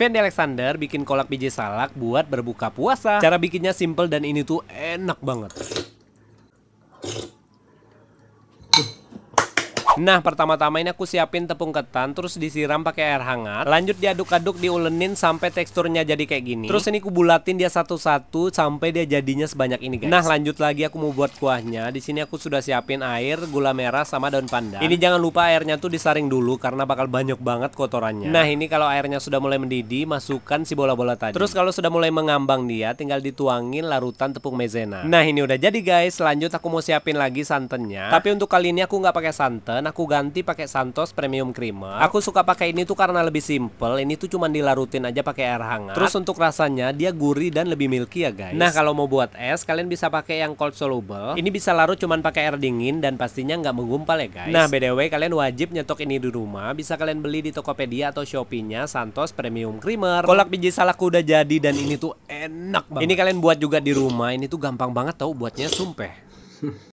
Fendi Alexander bikin kolak biji salak buat berbuka puasa. Cara bikinnya simple dan ini tuh enak banget. Nah pertama-tama ini aku siapin tepung ketan Terus disiram pakai air hangat Lanjut diaduk-aduk diulenin sampai teksturnya jadi kayak gini Terus ini aku bulatin dia satu-satu Sampai dia jadinya sebanyak ini guys Nah lanjut lagi aku mau buat kuahnya di sini aku sudah siapin air, gula merah sama daun pandan Ini jangan lupa airnya tuh disaring dulu Karena bakal banyak banget kotorannya Nah ini kalau airnya sudah mulai mendidih Masukkan si bola-bola tadi Terus kalau sudah mulai mengambang dia Tinggal dituangin larutan tepung maizena Nah ini udah jadi guys Lanjut aku mau siapin lagi santannya Tapi untuk kali ini aku nggak pakai santan aku ganti pakai Santos Premium Creamer. Aku suka pakai ini tuh karena lebih simple. Ini tuh cuman dilarutin aja pakai air hangat. Terus untuk rasanya dia gurih dan lebih milky ya guys. Nah kalau mau buat es kalian bisa pakai yang cold soluble. Ini bisa larut cuman pakai air dingin dan pastinya nggak menggumpal ya guys. Nah btw kalian wajib nyetok ini di rumah. Bisa kalian beli di Tokopedia atau Shopee-nya Santos Premium Creamer. Kolak biji salakku udah jadi dan ini tuh enak banget. Ini kalian buat juga di rumah. Ini tuh gampang banget tau buatnya sumpah.